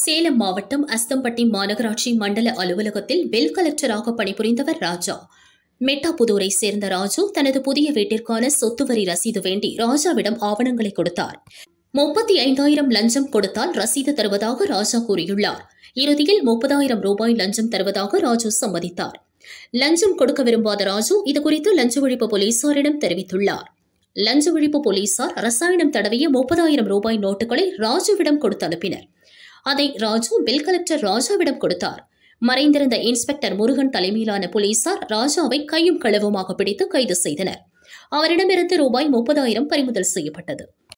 சேலம் மாவட்டம் அஸ்தம்பட்டி மாநகராட்சி மண்டல அலுவலகத்தில் பெல் கலெக்டராக பணிபுரிந்தவர் ராஜா மெட்டாபுதூரை சேர்ந்த ராஜு தனது புதிய வீட்டிற்கான சொத்து வரி ரசீது வேண்டி ராஜாவிடம் ஆவணங்களை கொடுத்தார் முப்பத்தி ஐந்தாயிரம் லஞ்சம் கொடுத்தால் ரசீது தருவதாக ராஜா கூறியுள்ளார் இறுதியில் முப்பதாயிரம் ரூபாய் லஞ்சம் தருவதாக ராஜு சம்மதித்தார் லஞ்சம் கொடுக்க விரும்பாத ராஜு இதுகுறித்து லஞ்ச ஒழிப்பு போலீசாரிடம் தெரிவித்துள்ளார் லஞ்ச ஒழிப்பு போலீசார் ரசாயனம் தடவிய முப்பதாயிரம் ரூபாய் நோட்டுகளை ராஜுவிடம் கொடுத்து அனுப்பினர் அதை ராஜு பில் கலெக்டர் ராஜாவிடம் கொடுத்தார் மறைந்திருந்த இன்ஸ்பெக்டர் முருகன் தலைமையிலான போலீசார் ராஜாவை கையும் களவுமாக பிடித்து கைது செய்தனர் அவரிடமிருந்து ரூபாய் முப்பதாயிரம் பறிமுதல் செய்யப்பட்டது